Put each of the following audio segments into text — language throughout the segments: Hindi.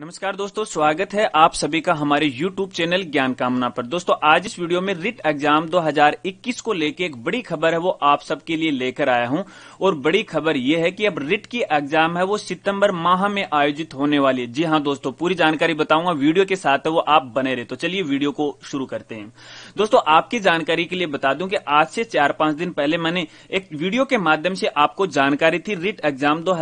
नमस्कार दोस्तों स्वागत है आप सभी का हमारे YouTube चैनल ज्ञान कामना पर दोस्तों आज इस वीडियो में रिट एग्जाम 2021 को लेके एक बड़ी खबर है वो आप सबके लिए लेकर आया हूं और बड़ी खबर ये है कि अब रिट की एग्जाम है वो सितंबर माह में आयोजित होने वाली है जी हाँ दोस्तों पूरी जानकारी बताऊंगा वीडियो के साथ वो आप बने रहे तो चलिए वीडियो को शुरू करते हैं दोस्तों आपकी जानकारी के लिए बता दूं कि आज से चार पांच दिन पहले मैंने एक वीडियो के माध्यम से आपको जानकारी थी रिट एग्जाम दो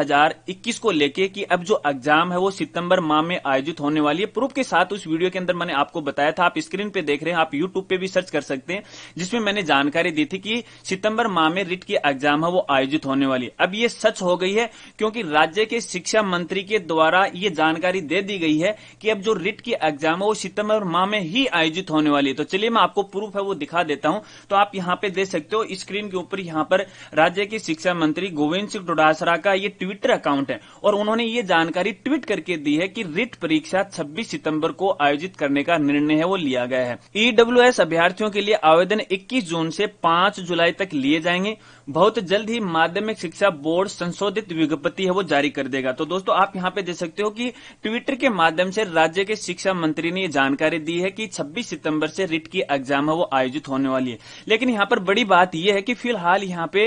को लेकर कि अब जो एग्जाम है वो सितम्बर माह में आयोजित होने वाली है प्रूफ के साथ उस वीडियो के अंदर मैंने आपको बताया था आप स्क्रीन पे देख रहे हैं आप यूट्यूब पे भी सर्च कर सकते हैं जिसमें मैंने जानकारी दी थी कि सितंबर माह में रिट की एग्जाम है वो आयोजित होने वाली है अब ये सच हो गई है क्योंकि राज्य के शिक्षा मंत्री के द्वारा ये जानकारी दे दी गई है कि अब जो रिट की एग्जाम है वो सितंबर माह में ही आयोजित होने वाली है तो चलिए मैं आपको प्रूफ है वो दिखा देता हूं तो आप यहाँ पे देख सकते हो स्क्रीन के ऊपर यहाँ पर राज्य के शिक्षा मंत्री गोविंद सिंह डोडासरा का ये ट्विटर अकाउंट है और उन्होंने ये जानकारी ट्वीट करके दी है कि रिट परीक्षा 26 सितंबर को आयोजित करने का निर्णय है वो लिया गया है ईडब्ल्यू e अभ्यर्थियों के लिए आवेदन 21 जून से 5 जुलाई तक लिए जाएंगे बहुत जल्द ही माध्यमिक शिक्षा बोर्ड संशोधित विज्ञप्ति है वो जारी कर देगा तो दोस्तों आप यहाँ पे देख सकते हो कि ट्विटर के माध्यम से राज्य के शिक्षा मंत्री ने ये जानकारी दी है कि 26 सितंबर से रिट की एग्जाम है वो आयोजित होने वाली है लेकिन यहाँ पर बड़ी बात यह है कि फिलहाल यहाँ पे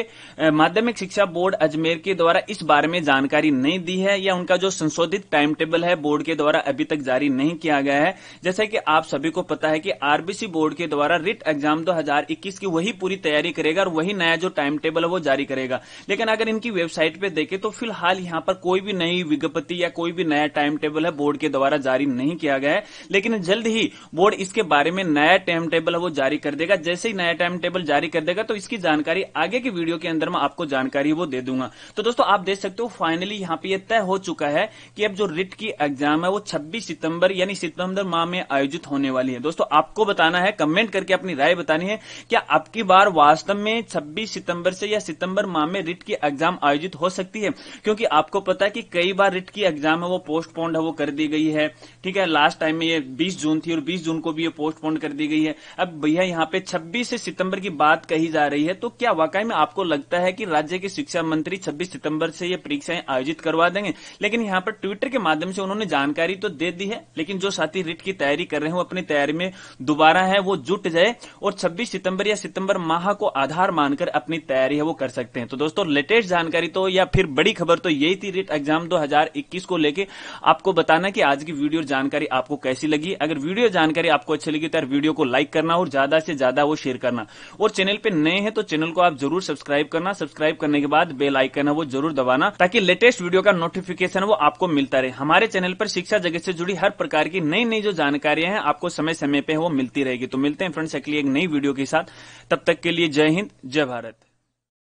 माध्यमिक शिक्षा बोर्ड अजमेर के द्वारा इस बारे में जानकारी नहीं दी है या उनका जो संशोधित टाइम टेबल है बोर्ड बोर्ड के द्वारा अभी तक जारी नहीं किया गया है जैसा कि आप सभी को पता है कि आरबीसी बोर्ड के द्वारा रिट एग्जाम 2021 की वही पूरी तैयारी करेगा और वही नया जो टाइम टेबल है वो जारी करेगा लेकिन अगर इनकी वेबसाइट पे देखे तो फिलहाल यहां पर कोई भी नई विज्ञप्ति या कोई भी नया टाइम टेबल है बोर्ड के द्वारा जारी नहीं किया गया है लेकिन जल्द ही बोर्ड इसके बारे में नया टाइम टेबल है वो जारी कर देगा जैसे ही नया टाइम टेबल जारी कर देगा तो इसकी जानकारी आगे की वीडियो के अंदर मैं आपको जानकारी वो दे दूंगा तो दोस्तों आप देख सकते हो फाइनली यहाँ पे तय हो चुका है कि अब जो रिट की एग्जाम एग्जाम है वो 26 सितंबर यानी सितंबर माह में आयोजित होने वाली है दोस्तों आपको बताना है कमेंट करके अपनी राय बतानी है क्या आपकी बार वास्तव में 26 सितंबर से या सितंबर माह में रिट की एग्जाम आयोजित हो सकती है क्योंकि आपको पता है कि कई बार रिट की एग्जाम है वो पोस्टपोन्ड है वो कर दी गई है ठीक है लास्ट टाइम में ये बीस जून थी और बीस जून को भी ये पोस्टपोन्ड कर दी गई है अब भैया यहाँ पे छब्बीस से सितंबर की बात कही जा रही है तो क्या वाकई में आपको लगता है कि राज्य के शिक्षा मंत्री छब्बीस सितंबर से ये परीक्षाएं आयोजित करवा देंगे लेकिन यहाँ पर ट्विटर के माध्यम से उन्होंने जानकारी तो दे दी है लेकिन जो साथी रिट की तैयारी कर रहे हैं वो अपनी तैयारी में दोबारा है वो जुट जाए और छब्बीस सितंबर या सितंबर माह को आधार मानकर अपनी तैयारी है वो कर सकते हैं तो दोस्तों लेटेस्ट जानकारी तो या फिर बड़ी खबर तो यही थी रिट एग्जाम दो को लेकर आपको बताना की आज की वीडियो जानकारी आपको कैसी लगी अगर वीडियो जानकारी आपको अच्छी लगी तो यार वीडियो को लाइक करना और ज्यादा से ज्यादा वो शेयर करना और चैनल पे नए हैं तो चैनल को आप जरूर सब्सक्राइब करना सब्सक्राइब करने के बाद बेल आइकन है वो जरूर दबाना ताकि लेटेस्ट वीडियो का नोटिफिकेशन वो आपको मिलता रहे हमारे चैनल पर शिक्षा जगत से जुड़ी हर प्रकार की नई नई जो जानकारियां हैं आपको समय समय पे वो मिलती रहेगी तो मिलते हैं फ्रेंड्स अगली एक नई वीडियो के साथ तब तक के लिए जय हिंद जय भारत